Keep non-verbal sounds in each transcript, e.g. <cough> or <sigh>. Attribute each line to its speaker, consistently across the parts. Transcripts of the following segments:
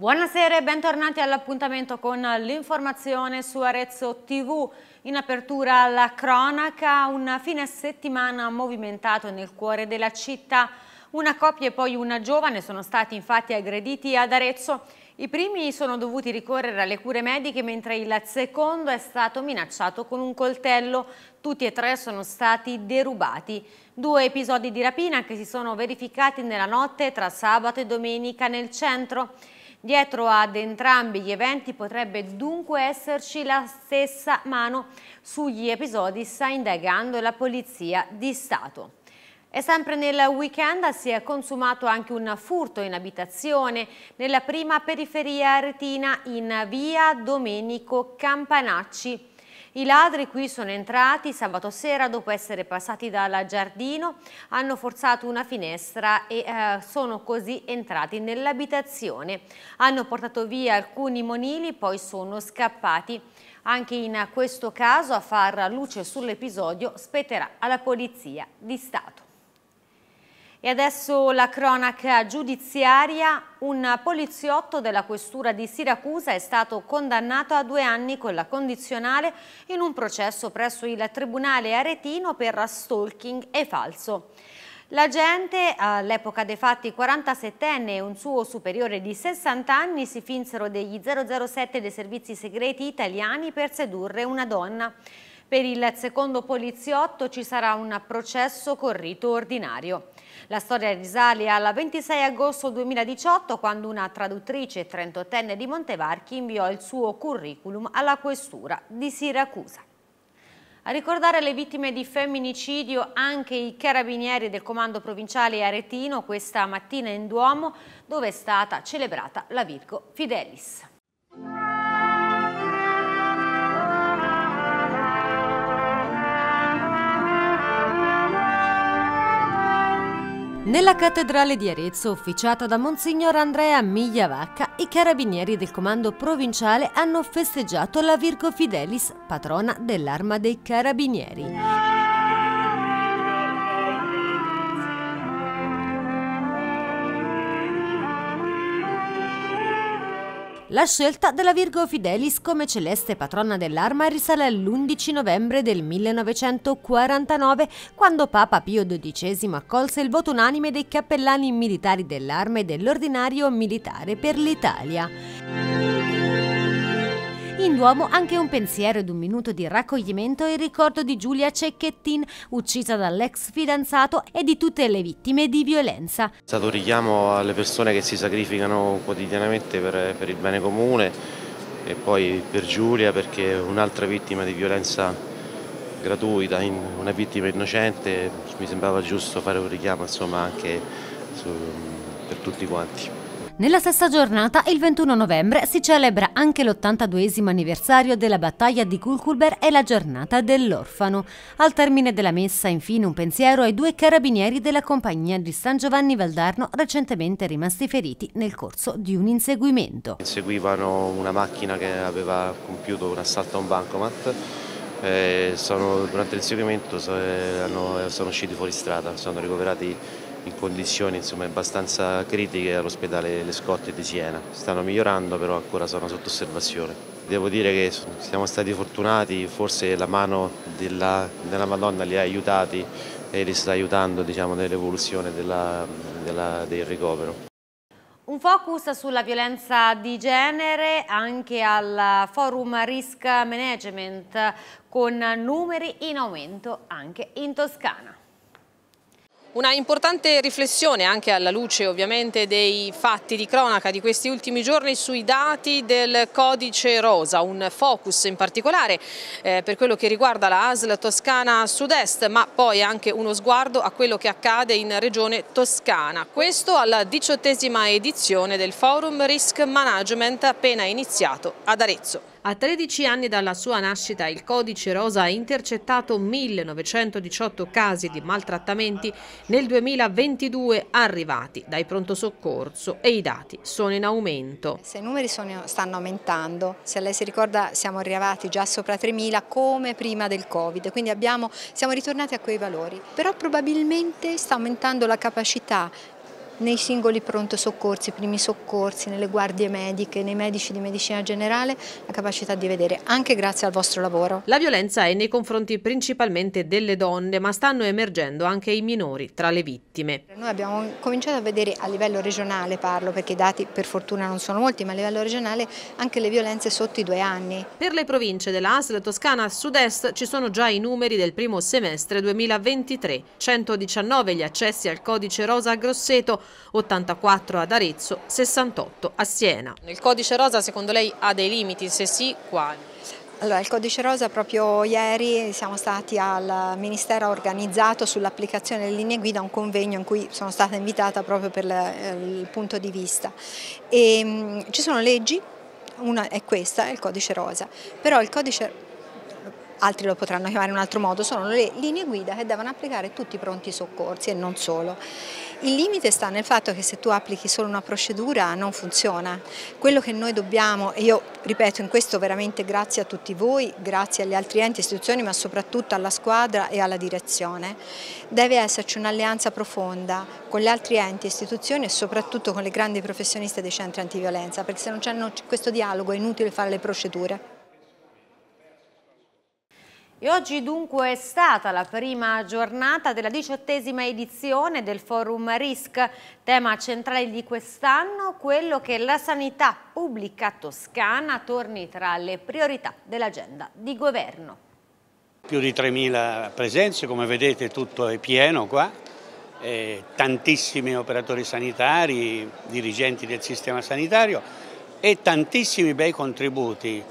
Speaker 1: Buonasera e bentornati all'appuntamento con l'informazione su Arezzo TV. In apertura alla cronaca, un fine settimana movimentato nel cuore della città. Una coppia e poi una giovane sono stati infatti aggrediti ad Arezzo. I primi sono dovuti ricorrere alle cure mediche mentre il secondo è stato minacciato con un coltello. Tutti e tre sono stati derubati. Due episodi di rapina che si sono verificati nella notte tra sabato e domenica nel centro. Dietro ad entrambi gli eventi potrebbe dunque esserci la stessa mano sugli episodi sta indagando la Polizia di Stato. E sempre nel weekend si è consumato anche un furto in abitazione nella prima periferia retina in via Domenico Campanacci. I ladri qui sono entrati sabato sera dopo essere passati dal giardino, hanno forzato una finestra e eh, sono così entrati nell'abitazione. Hanno portato via alcuni monili, poi sono scappati. Anche in questo caso a far luce sull'episodio spetterà alla Polizia di Stato. E adesso la cronaca giudiziaria. Un poliziotto della questura di Siracusa è stato condannato a due anni con la condizionale in un processo presso il Tribunale Aretino per stalking e falso. L'agente, all'epoca dei fatti 47enne e un suo superiore di 60 anni, si finsero degli 007 dei servizi segreti italiani per sedurre una donna. Per il secondo poliziotto ci sarà un processo con rito ordinario. La storia risale al 26 agosto 2018 quando una traduttrice trentottenne di Montevarchi inviò il suo curriculum alla questura di Siracusa. A ricordare le vittime di femminicidio anche i carabinieri del comando provinciale Aretino questa mattina in Duomo dove è stata celebrata la Virgo Fidelis. Nella cattedrale di Arezzo, officiata da Monsignor Andrea Migliavacca, i carabinieri del comando provinciale hanno festeggiato la Virgo Fidelis, patrona dell'arma dei carabinieri. La scelta della Virgo Fidelis come celeste patrona dell'arma risale all'11 novembre del 1949, quando Papa Pio XII accolse il voto unanime dei cappellani militari dell'arma e dell'ordinario militare per l'Italia in Duomo anche un pensiero ed un minuto di raccoglimento in ricordo di Giulia Cecchettin, uccisa dall'ex fidanzato e di tutte le vittime di violenza. È
Speaker 2: stato un richiamo alle persone che si sacrificano quotidianamente per, per il bene comune e poi per Giulia perché un'altra vittima di violenza gratuita, una vittima innocente, mi sembrava giusto fare un richiamo insomma, anche su, per tutti quanti.
Speaker 1: Nella stessa giornata, il 21 novembre, si celebra anche l'82 anniversario della battaglia di Kulkulber e la giornata dell'orfano. Al termine della messa, infine, un pensiero ai due carabinieri della compagnia di San Giovanni Valdarno recentemente rimasti feriti nel corso di un inseguimento.
Speaker 2: Inseguivano una macchina che aveva compiuto un assalto a un bancomat eh, sono, durante l'inseguimento sono, sono usciti fuori strada, sono ricoverati in condizioni insomma, abbastanza critiche all'ospedale Le Scotte di Siena. Stanno migliorando però ancora sono sotto osservazione. Devo dire che siamo stati fortunati, forse la mano della, della Madonna li ha aiutati e li sta aiutando diciamo, nell'evoluzione del ricovero.
Speaker 1: Un focus sulla violenza di genere anche al forum Risk Management con numeri in aumento anche in Toscana.
Speaker 3: Una importante riflessione anche alla luce ovviamente dei fatti di cronaca di questi ultimi giorni sui dati del codice rosa, un focus in particolare eh, per quello che riguarda la ASL Toscana Sud-Est ma poi anche uno sguardo a quello che accade in regione Toscana. Questo alla diciottesima edizione del Forum Risk Management appena iniziato ad Arezzo. A 13 anni dalla sua nascita il codice rosa ha intercettato 1918 casi di maltrattamenti nel 2022 arrivati dai pronto soccorso e i dati sono in aumento. Se
Speaker 4: i numeri sono, stanno aumentando, se lei si ricorda siamo arrivati già sopra 3.000 come prima del Covid, quindi abbiamo, siamo ritornati a quei valori, però probabilmente sta aumentando la capacità nei singoli pronto soccorsi, primi soccorsi, nelle guardie mediche, nei medici di medicina generale, la capacità di vedere, anche grazie al vostro lavoro. La violenza è nei confronti
Speaker 3: principalmente delle donne, ma stanno emergendo anche i minori tra le vittime.
Speaker 4: Noi abbiamo cominciato a vedere a livello regionale, parlo perché i dati per fortuna non sono molti, ma a livello regionale anche le violenze sotto i due anni.
Speaker 3: Per le province della ASL Toscana Sud-Est ci sono già i numeri del primo semestre 2023, 119 gli accessi al codice rosa a Grosseto, 84 ad Arezzo, 68 a Siena.
Speaker 4: Il codice rosa secondo lei ha dei limiti? Se sì, quali? Allora, il codice rosa proprio ieri siamo stati al Ministero organizzato sull'applicazione delle linee guida un convegno in cui sono stata invitata proprio per eh, il punto di vista. E, ehm, ci sono leggi, una è questa, è il codice rosa, però il codice altri lo potranno chiamare in un altro modo, sono le linee guida che devono applicare tutti i pronti soccorsi e non solo. Il limite sta nel fatto che se tu applichi solo una procedura non funziona. Quello che noi dobbiamo, e io ripeto in questo veramente grazie a tutti voi, grazie agli altri enti e istituzioni, ma soprattutto alla squadra e alla direzione, deve esserci un'alleanza profonda con gli altri enti e istituzioni e soprattutto con le grandi professioniste dei centri antiviolenza, perché se non c'è questo dialogo
Speaker 1: è inutile fare le procedure. E oggi dunque è stata la prima giornata della diciottesima edizione del Forum RISC, tema centrale di quest'anno, quello che la sanità pubblica toscana torni tra le priorità dell'agenda di governo.
Speaker 5: Più di 3.000 presenze, come vedete tutto è pieno qua, eh, tantissimi operatori sanitari, dirigenti del sistema sanitario e tantissimi bei contributi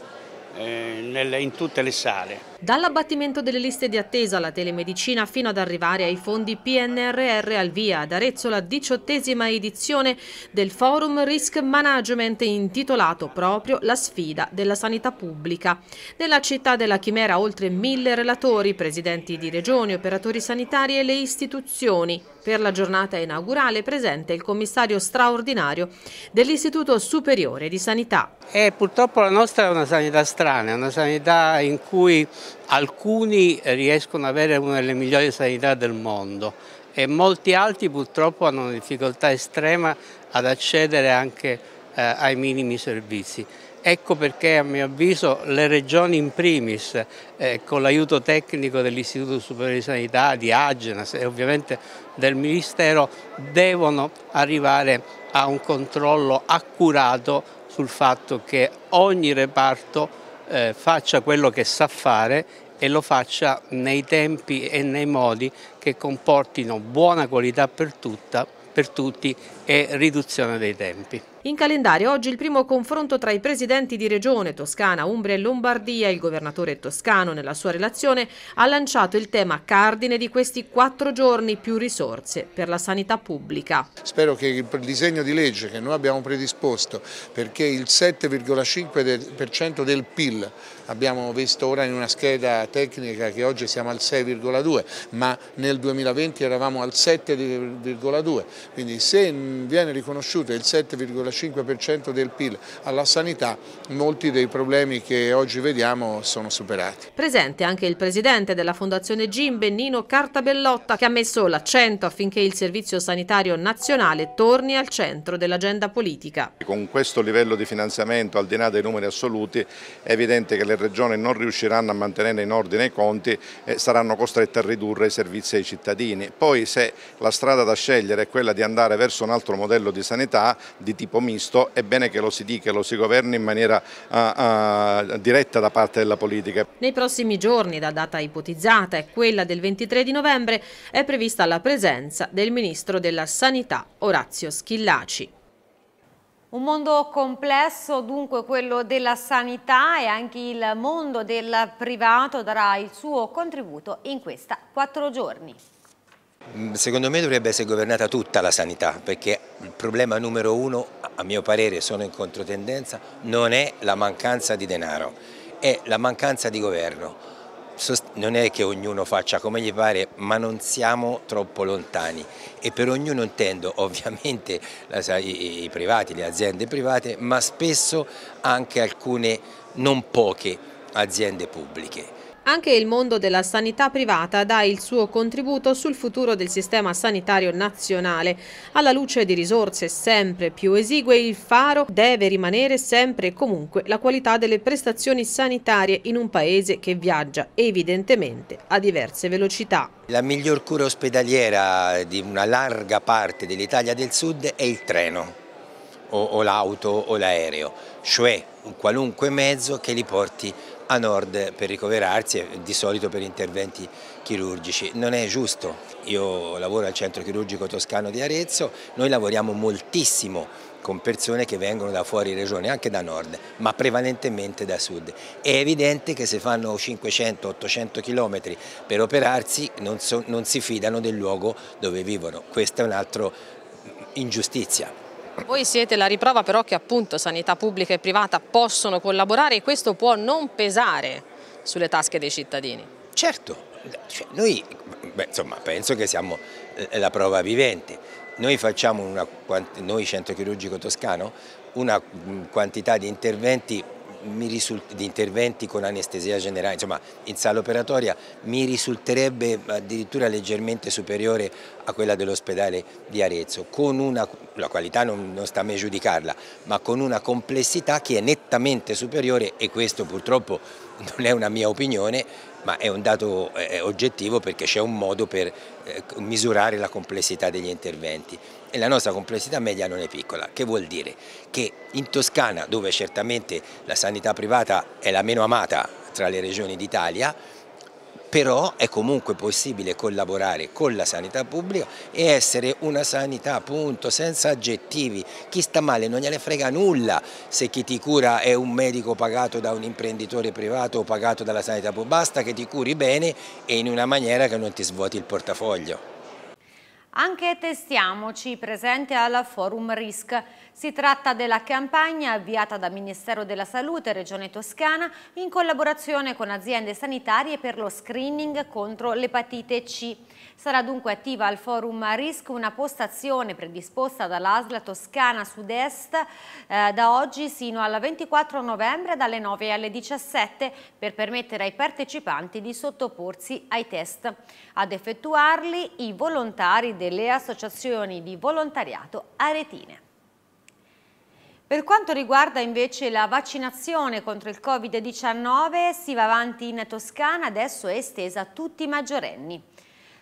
Speaker 5: eh, nel, in tutte le sale
Speaker 3: Dall'abbattimento delle liste di attesa alla telemedicina fino ad arrivare ai fondi PNRR al via ad Arezzo la diciottesima edizione del forum Risk Management intitolato proprio La sfida della sanità pubblica. Nella città della Chimera oltre mille relatori, presidenti di regioni, operatori sanitari e le istituzioni. Per la giornata inaugurale presente il commissario straordinario dell'Istituto Superiore di Sanità.
Speaker 2: E eh, purtroppo la nostra è una sanità strana, una sanità in cui alcuni riescono ad avere una delle migliori sanità del mondo e molti altri purtroppo hanno una difficoltà estrema ad accedere anche eh, ai minimi servizi. Ecco perché a mio avviso le regioni in primis, eh, con l'aiuto tecnico dell'Istituto Superiore di Sanità, di Agenas e ovviamente del Ministero, devono arrivare a un controllo accurato sul fatto che ogni reparto eh, faccia quello che sa fare e lo faccia nei tempi e nei modi che comportino buona qualità per, tutta, per tutti e riduzione dei tempi.
Speaker 3: In calendario oggi il primo confronto tra i presidenti di Regione, Toscana, Umbria e Lombardia. Il governatore toscano nella sua relazione ha lanciato il tema cardine di questi quattro giorni più risorse per la sanità pubblica.
Speaker 5: Spero che il disegno di legge che noi abbiamo predisposto perché il 7,5% del PIL abbiamo visto ora in una scheda tecnica che oggi siamo al 6,2 ma nel 2020 eravamo al 7,2 quindi se viene riconosciuto il 7,5% l'1,5% del PIL alla sanità, molti dei problemi che oggi vediamo sono superati.
Speaker 3: Presente anche il presidente della Fondazione GIM, Bennino Cartabellotta, che ha messo l'accento affinché il servizio sanitario nazionale torni al centro dell'agenda politica.
Speaker 5: Con questo livello di finanziamento, al di là dei numeri assoluti, è evidente che le regioni non riusciranno a mantenere in ordine i conti e saranno costrette a ridurre i servizi ai cittadini. Poi se la strada da scegliere è quella di andare verso un altro modello di sanità di tipo tavolo misto, è bene che lo si dica, lo si governi in maniera uh, uh, diretta da parte della politica.
Speaker 3: Nei prossimi giorni, da data ipotizzata è quella del 23 di novembre, è prevista la presenza del Ministro della Sanità Orazio Schillaci.
Speaker 1: Un mondo complesso, dunque quello della sanità e anche il mondo del privato darà il suo contributo in questa quattro giorni.
Speaker 6: Mm, secondo me dovrebbe essere governata tutta la sanità perché il problema numero uno, a mio parere sono in controtendenza, non è la mancanza di denaro, è la mancanza di governo. Non è che ognuno faccia come gli pare, ma non siamo troppo lontani e per ognuno intendo <laughs> ovviamente i privati, le aziende private, ma spesso anche alcune non poche aziende pubbliche.
Speaker 3: Anche il mondo della sanità privata dà il suo contributo sul futuro del sistema sanitario nazionale. Alla luce di risorse sempre più esigue, il faro deve rimanere sempre e comunque la qualità delle prestazioni sanitarie in un paese che viaggia evidentemente a
Speaker 6: diverse velocità. La miglior cura ospedaliera di una larga parte dell'Italia del Sud è il treno o, l'auto o l'aereo, cioè un qualunque mezzo che li porti a nord per ricoverarsi e di solito per interventi chirurgici. Non è giusto, io lavoro al centro chirurgico toscano di Arezzo, noi lavoriamo moltissimo con persone che vengono da fuori regione, anche da nord, ma prevalentemente da sud. È evidente che se fanno 500-800 km per operarsi non, so, non si fidano del luogo dove vivono, questa è un'altra ingiustizia.
Speaker 3: Voi siete la riprova però che appunto sanità pubblica e privata possono collaborare e questo può non pesare sulle tasche dei cittadini. Certo,
Speaker 6: cioè, noi beh, insomma, penso che siamo eh, la prova vivente. Noi facciamo, una, noi centro chirurgico toscano, una mm, quantità di interventi risulta, di interventi con anestesia generale, insomma in sala operatoria mi risulterebbe addirittura leggermente superiore a quella dell'ospedale di Arezzo, con una, la qualità non, non sta a me giudicarla, ma con una complessità che è nettamente superiore e questo purtroppo non è una mia opinione, ma è un dato oggettivo perché c'è un modo per eh, misurare la complessità degli interventi e la nostra complessità media non è piccola, che vuol dire che in Toscana, dove certamente la sanità privata è la meno amata tra le regioni d'Italia, però è comunque possibile collaborare con la sanità pubblica e essere una sanità appunto senza aggettivi, chi sta male non gliene frega nulla se chi ti cura è un medico pagato da un imprenditore privato o pagato dalla sanità pubblica, basta che ti curi bene e in una maniera che non ti svuoti il portafoglio.
Speaker 1: Anche testiamoci presente al Forum RISC. Si tratta della campagna avviata dal Ministero della Salute Regione Toscana in collaborazione con aziende sanitarie per lo screening contro l'epatite C. Sarà dunque attiva al forum RISC una postazione predisposta dall'ASLA Toscana Sud-Est eh, da oggi sino al 24 novembre dalle 9 alle 17 per permettere ai partecipanti di sottoporsi ai test. Ad effettuarli i volontari delle associazioni di volontariato aretine. Per quanto riguarda invece la vaccinazione contro il Covid-19, si va avanti in Toscana, adesso è estesa a tutti i maggiorenni.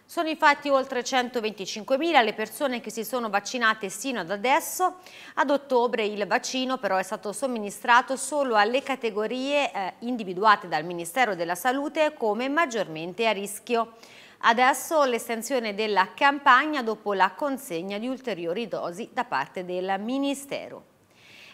Speaker 1: Sono infatti oltre 125.000 le persone che si sono vaccinate sino ad adesso. Ad ottobre il vaccino però è stato somministrato solo alle categorie eh, individuate dal Ministero della Salute come maggiormente a rischio. Adesso l'estensione della campagna dopo la consegna di ulteriori dosi da parte del Ministero.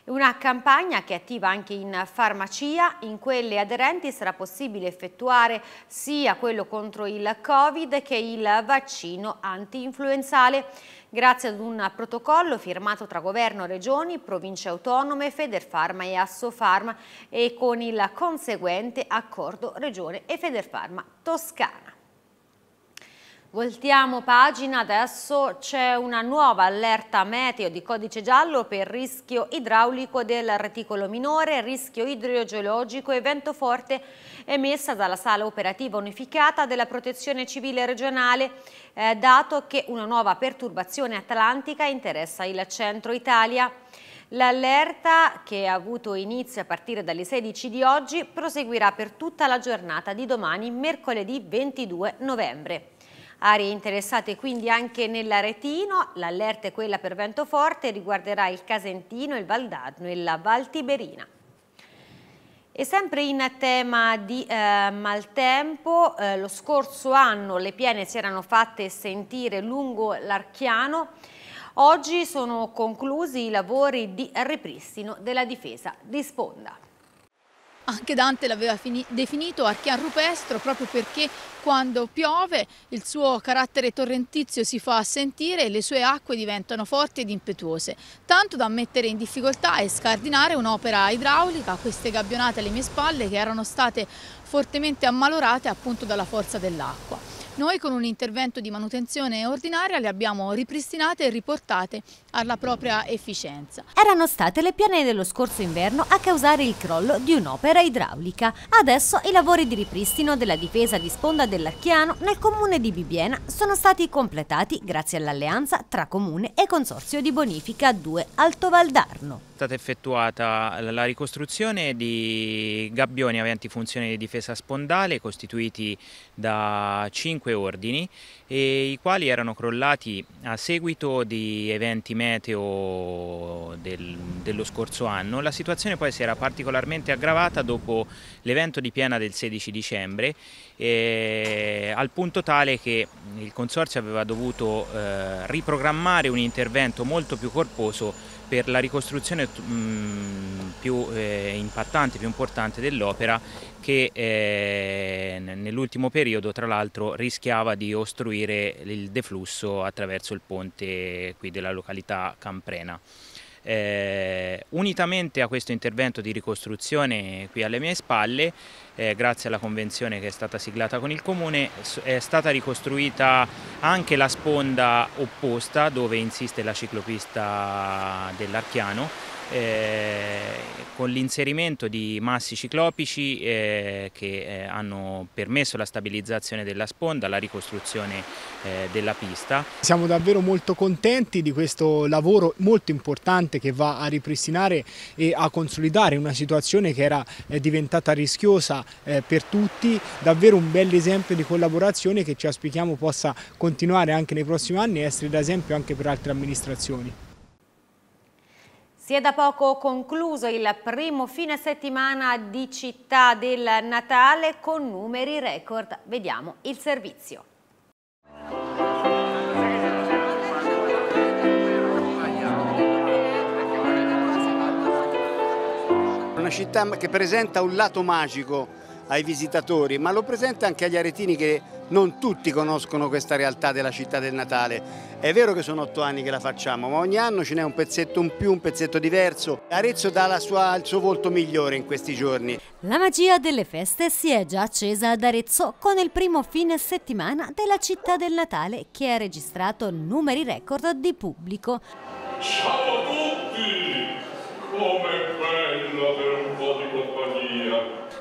Speaker 1: Una campagna che è attiva anche in farmacia, in quelle aderenti sarà possibile effettuare sia quello contro il Covid che il vaccino anti-influenzale grazie ad un protocollo firmato tra governo, regioni, province autonome, Federfarma e Assofarma e con il conseguente accordo regione e Federfarma Toscana. Voltiamo pagina, adesso c'è una nuova allerta meteo di codice giallo per rischio idraulico del reticolo minore, rischio idrogeologico e vento forte emessa dalla sala operativa unificata della protezione civile regionale, eh, dato che una nuova perturbazione atlantica interessa il centro Italia. L'allerta, che ha avuto inizio a partire dalle 16 di oggi, proseguirà per tutta la giornata di domani, mercoledì 22 novembre. Aree interessate quindi anche nell'Aretino, l'allerta è quella per vento forte, riguarderà il Casentino, il Valdarno e la Valtiberina. E sempre in tema di eh, maltempo, eh, lo scorso anno le piene si erano fatte sentire lungo l'Archiano, oggi sono conclusi i lavori di ripristino della difesa di sponda. Anche Dante l'aveva definito archian rupestro proprio perché quando
Speaker 3: piove il suo carattere torrentizio si fa sentire e le sue acque diventano forti ed impetuose, tanto da mettere in difficoltà e scardinare un'opera idraulica, queste gabbionate alle mie spalle che erano state fortemente ammalorate appunto dalla forza dell'acqua. Noi con un intervento di manutenzione ordinaria le abbiamo ripristinate e riportate alla propria efficienza.
Speaker 1: Erano state le piene dello scorso inverno a causare il crollo di un'opera idraulica. Adesso i lavori di ripristino della difesa di sponda dell'Archiano nel comune di Bibiena sono stati completati grazie all'alleanza tra comune e consorzio di bonifica 2 Alto Valdarno
Speaker 2: stata effettuata la ricostruzione di gabbioni aventi funzione di difesa spondale costituiti da cinque ordini i quali erano crollati a seguito di eventi meteo del, dello scorso anno. La situazione poi si era particolarmente aggravata dopo l'evento di Piena del 16 dicembre eh, al punto tale che il Consorzio aveva dovuto eh, riprogrammare un intervento molto più corposo per la ricostruzione mh, mm, più eh, impattante, più importante dell'opera che eh, nell'ultimo periodo tra l'altro rischiava di ostruire il deflusso attraverso il ponte qui della località Camprena. Eh, unitamente a questo intervento di ricostruzione qui alle mie spalle, eh, grazie alla convenzione che è stata siglata con il Comune, è stata ricostruita anche la sponda opposta dove insiste la ciclopista dell'Archiano eh, con l'inserimento di massi ciclopici eh, che eh, hanno permesso la stabilizzazione della sponda, la ricostruzione eh, della pista. Siamo davvero molto contenti di questo lavoro molto importante che va a ripristinare e a consolidare una situazione che era eh, diventata rischiosa per tutti, davvero un bel esempio di collaborazione che ci aspettiamo possa continuare anche nei prossimi anni e essere d'esempio anche per altre amministrazioni.
Speaker 1: Si è da poco concluso il primo fine settimana di città del Natale con numeri record. Vediamo il servizio.
Speaker 5: Una città che presenta un lato magico ai visitatori, ma lo presenta anche agli aretini che non tutti conoscono questa realtà della città del Natale. È vero che sono otto anni che la facciamo, ma ogni anno ce n'è un pezzetto in più, un pezzetto diverso. Arezzo dà sua, il suo volto migliore in questi giorni.
Speaker 1: La magia delle feste si è già accesa ad Arezzo con il primo fine settimana della città del Natale che ha registrato numeri record di pubblico.
Speaker 6: Ciao a tutti! Com'è bello!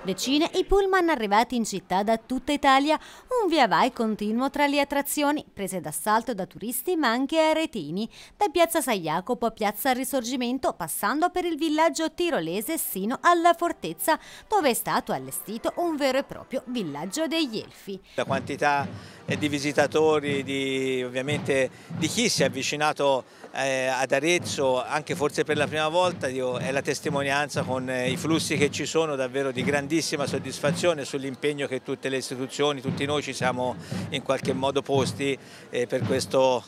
Speaker 1: Decine i pullman arrivati in città da tutta Italia, un via vai continuo tra le attrazioni, prese d'assalto da turisti ma anche aretini, da piazza San Jacopo a piazza Risorgimento, passando per il villaggio tirolese sino alla fortezza, dove è stato allestito un vero e proprio villaggio degli elfi.
Speaker 2: La quantità eh, di visitatori, di, ovviamente di chi si è avvicinato eh, ad Arezzo, anche forse per la prima volta, è la testimonianza con eh, i flussi che ci sono davvero di grandissimo grandissima soddisfazione sull'impegno che tutte le istituzioni, tutti noi ci siamo in qualche modo posti eh, per questo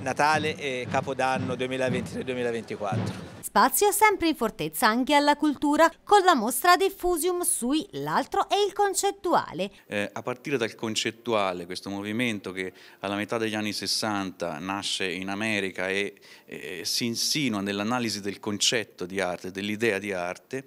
Speaker 2: Natale e Capodanno 2023-2024.
Speaker 1: Spazio sempre in fortezza anche alla cultura con la mostra Diffusium sui l'altro e il concettuale.
Speaker 2: Eh, a partire dal concettuale, questo movimento che alla metà degli anni 60 nasce in America e, e eh, si insinua nell'analisi del concetto di arte, dell'idea di arte,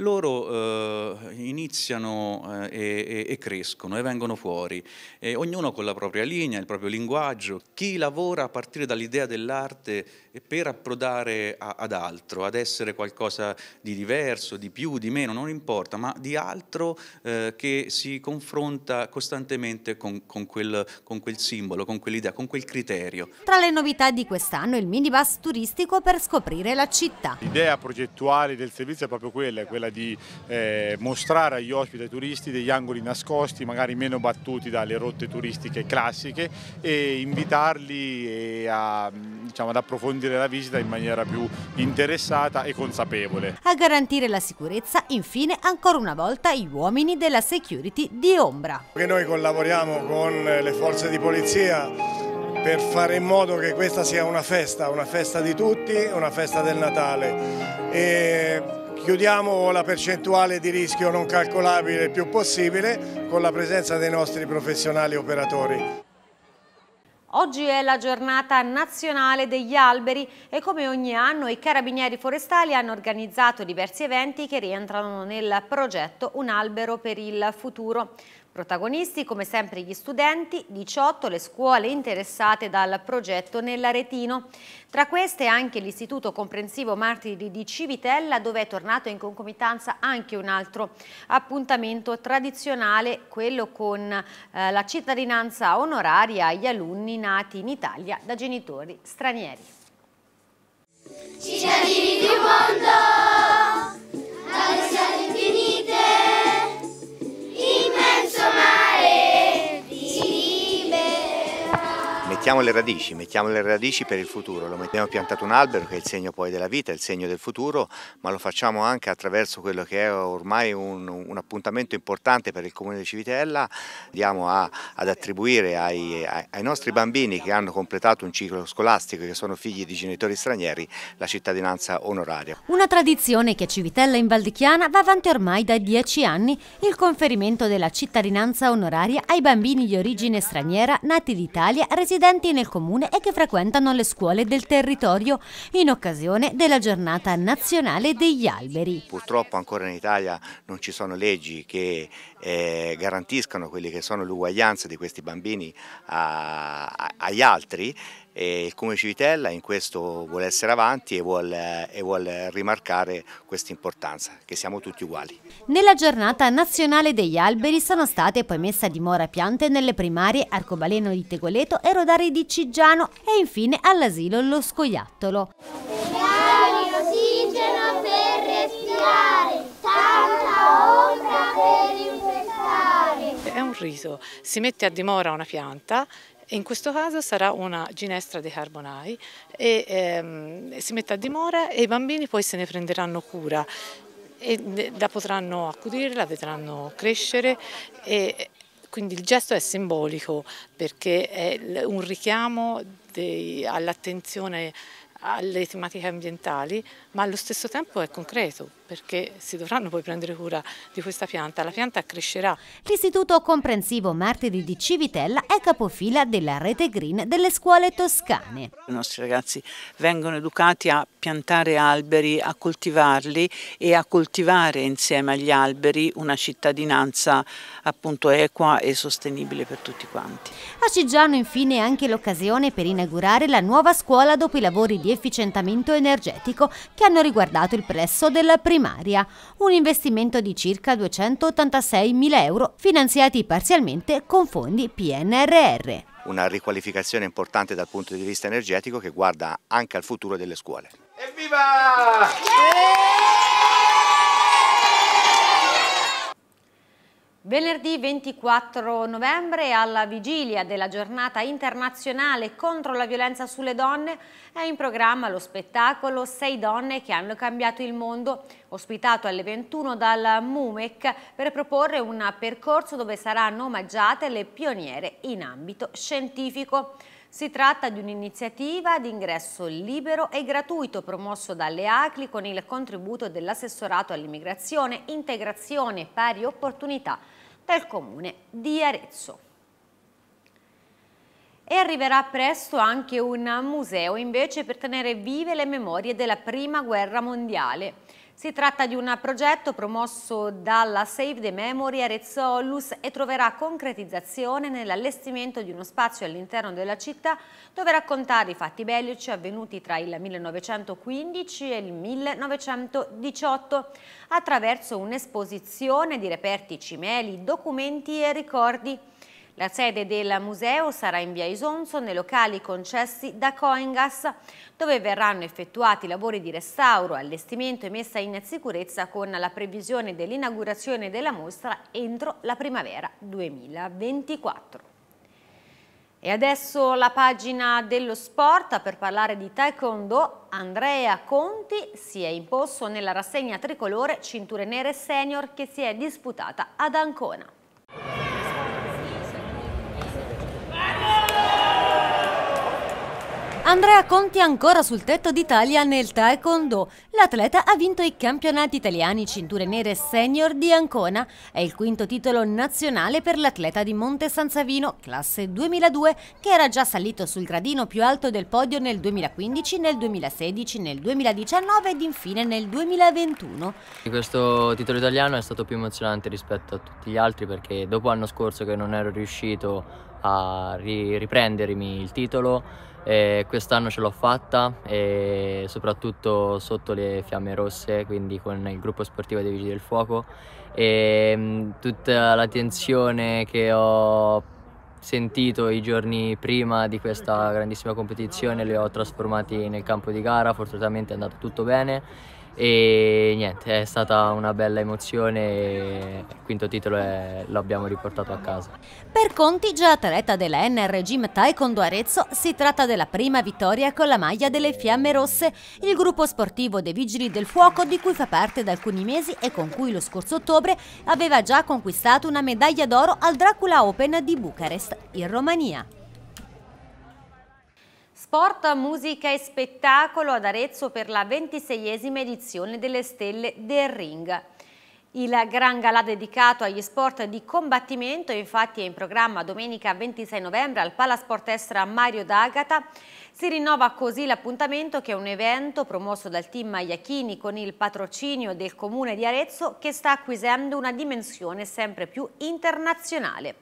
Speaker 2: loro eh, iniziano eh, e, e, crescono e vengono fuori, e ognuno con la propria linea, il proprio linguaggio. Chi lavora a partire dall'idea dell'arte per approdare a, ad altro, ad essere qualcosa di diverso, di più, di meno, non importa, ma di altro eh, che si confronta costantemente con, con, quel, con quel simbolo, con quell'idea, con quel criterio.
Speaker 1: Tra le novità di quest'anno il minibus turistico per scoprire la città.
Speaker 2: L'idea progettuale del servizio è proprio quella, è quella di eh, mostrare agli ospiti ai turisti degli angoli nascosti, magari meno battuti dalle rotte turistiche classiche e invitarli eh, a diciamo, ad approfondire la visita in maniera più interessata e consapevole.
Speaker 1: A garantire la sicurezza, infine, ancora una volta gli uomini della security di Ombra.
Speaker 5: Che noi collaboriamo con le forze di polizia per fare in modo che questa sia una festa, una festa di tutti, una festa del Natale. E chiudiamo la percentuale di rischio non calcolabile il più possibile con la presenza dei nostri professionali operatori.
Speaker 1: Oggi è la giornata nazionale degli alberi e come ogni anno i carabinieri forestali hanno organizzato diversi eventi che rientrano nel progetto Un albero per il futuro. Protagonisti come sempre gli studenti, 18 le scuole interessate dal progetto Nell'Aretino. Tra queste anche l'Istituto Comprensivo Martiri di Civitella dove è tornato in concomitanza anche un altro appuntamento tradizionale, quello con eh, la cittadinanza onoraria agli alunni nati in Italia da genitori stranieri. Cittadini di mondo!
Speaker 5: mettiamo le radici, mettiamo le radici per il futuro, lo mettiamo piantato un albero che è il segno poi della vita, è il segno del futuro, ma lo facciamo anche attraverso quello che è ormai un, un appuntamento importante per il Comune di Civitella, andiamo a, ad attribuire ai, ai, nostri bambini che hanno completato un ciclo scolastico che sono figli di genitori stranieri la cittadinanza onoraria.
Speaker 1: Una tradizione che a Civitella in Valdichiana va avanti ormai da dieci anni, il conferimento della cittadinanza onoraria ai bambini di origine straniera nati d'Italia residenti residenti nel comune e che frequentano le scuole del territorio in occasione della giornata nazionale degli alberi.
Speaker 5: Purtroppo ancora in Italia non ci sono leggi che eh, garantiscano quelle che sono l'uguaglianza di questi bambini a, a, agli altri e il Comune Civitella in questo vuole essere avanti e vuole, e vuole rimarcare questa importanza, che siamo tutti uguali.
Speaker 1: Nella giornata nazionale degli alberi sono state poi messe a dimora piante nelle primarie Arcobaleno di Tegoleto e Rodari di Cigiano e infine all'asilo Lo Scoiattolo. Regali l'ossigeno per respirare, tanta ombra per il
Speaker 3: è un riso, si mette a dimora una pianta in questo caso sarà una ginestra dei carbonai e ehm, si mette a dimora e i bambini poi se ne prenderanno cura e la potranno accudire, la vedranno crescere e quindi il gesto è simbolico perché è un richiamo all'attenzione alle tematiche ambientali ma allo stesso tempo è concreto perché si dovranno poi prendere cura
Speaker 1: di questa pianta, la pianta crescerà. L'Istituto Comprensivo Martiri di Civitella è capofila della rete green delle scuole toscane.
Speaker 2: I nostri ragazzi vengono educati a piantare alberi, a coltivarli e a coltivare insieme agli alberi una cittadinanza appunto equa e sostenibile per tutti quanti.
Speaker 1: A Cigiano infine anche l'occasione per inaugurare la nuova scuola dopo i lavori di efficientamento energetico che hanno riguardato il presso della prima primaria, un investimento di circa 286.000 euro finanziati parzialmente con fondi PNRR
Speaker 5: una riqualificazione importante dal punto di vista energetico che guarda anche al futuro delle scuole.
Speaker 2: Evviva! Yeah!
Speaker 1: Venerdì 24 novembre, alla vigilia della giornata internazionale contro la violenza sulle donne, è in programma lo spettacolo Sei donne che hanno cambiato il mondo, ospitato alle 21 dal MUMEC per proporre un percorso dove saranno omaggiate le pioniere in ambito scientifico. Si tratta di un'iniziativa di ingresso libero e gratuito promosso dalle ACLI con il contributo dell'assessorato all'immigrazione, integrazione e pari opportunità del comune di Arezzo. E arriverà presto anche un museo invece per tenere vive le memorie della prima guerra mondiale. Si tratta di un progetto promosso dalla Save the Memory Arezzo Ollus e troverà concretizzazione nell'allestimento di uno spazio all'interno della città dove raccontare i fatti bellici avvenuti tra il 1915 e il 1918 attraverso un'esposizione di reperti cimeli, documenti e ricordi. La sede del museo sarà in via Isonzo nei locali concessi da Coingas, dove verranno effettuati lavori di restauro, allestimento e messa in sicurezza con la previsione dell'inaugurazione della mostra entro la primavera 2024. E adesso la pagina dello sport per parlare di taekwondo. Andrea Conti si è imposto nella rassegna tricolore cinture nere senior che si è disputata ad Ancona. Andrea Conti ancora sul tetto d'Italia nel taekwondo. L'atleta ha vinto i campionati italiani cinture nere senior di Ancona È il quinto titolo nazionale per l'atleta di Monte San Savino, classe 2002, che era già salito sul gradino più alto del podio nel 2015, nel 2016, nel 2019 ed infine nel 2021. Questo titolo italiano è stato più emozionante rispetto a tutti gli altri perché dopo l'anno scorso che non ero riuscito a riprendermi il titolo eh, quest'anno ce l'ho fatta e soprattutto sotto le fiamme rosse, quindi con il gruppo sportivo dei Vigili del Fuoco e mh, mm, tutta la tensione che ho sentito i giorni prima di questa grandissima competizione le ho trasformate nel campo di gara, fortunatamente è andato tutto bene e niente, è stata una bella emozione il quinto titolo è, lo abbiamo riportato a casa. Per Conti, già atleta dell'NR Gym Taekwondo Arezzo, si tratta della prima vittoria con la maglia delle Fiamme Rosse, il gruppo sportivo dei Vigili del Fuoco di cui fa parte da alcuni mesi e con cui lo scorso ottobre aveva già conquistato una medaglia d'oro al Dracula Open di Bucarest, in Romania. Sport, musica e spettacolo ad Arezzo per la ventiseiesima edizione delle Stelle del Ring. Il Gran Galà dedicato agli sport di combattimento infatti è in programma domenica 26 novembre al Palasport Estra Mario D'Agata. Si rinnova così l'appuntamento che è un evento promosso dal team Iachini con il patrocinio del comune di Arezzo che sta acquisendo una dimensione sempre più internazionale.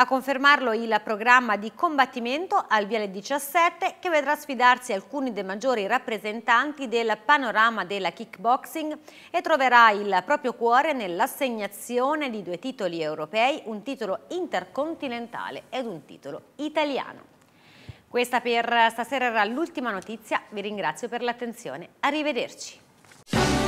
Speaker 1: A confermarlo il programma di combattimento al Viale 17 che vedrà sfidarsi alcuni dei maggiori rappresentanti del panorama della kickboxing e troverà il proprio cuore nell'assegnazione di due titoli europei, un titolo intercontinentale ed un titolo italiano. Questa per stasera era l'ultima notizia, vi ringrazio per l'attenzione, arrivederci.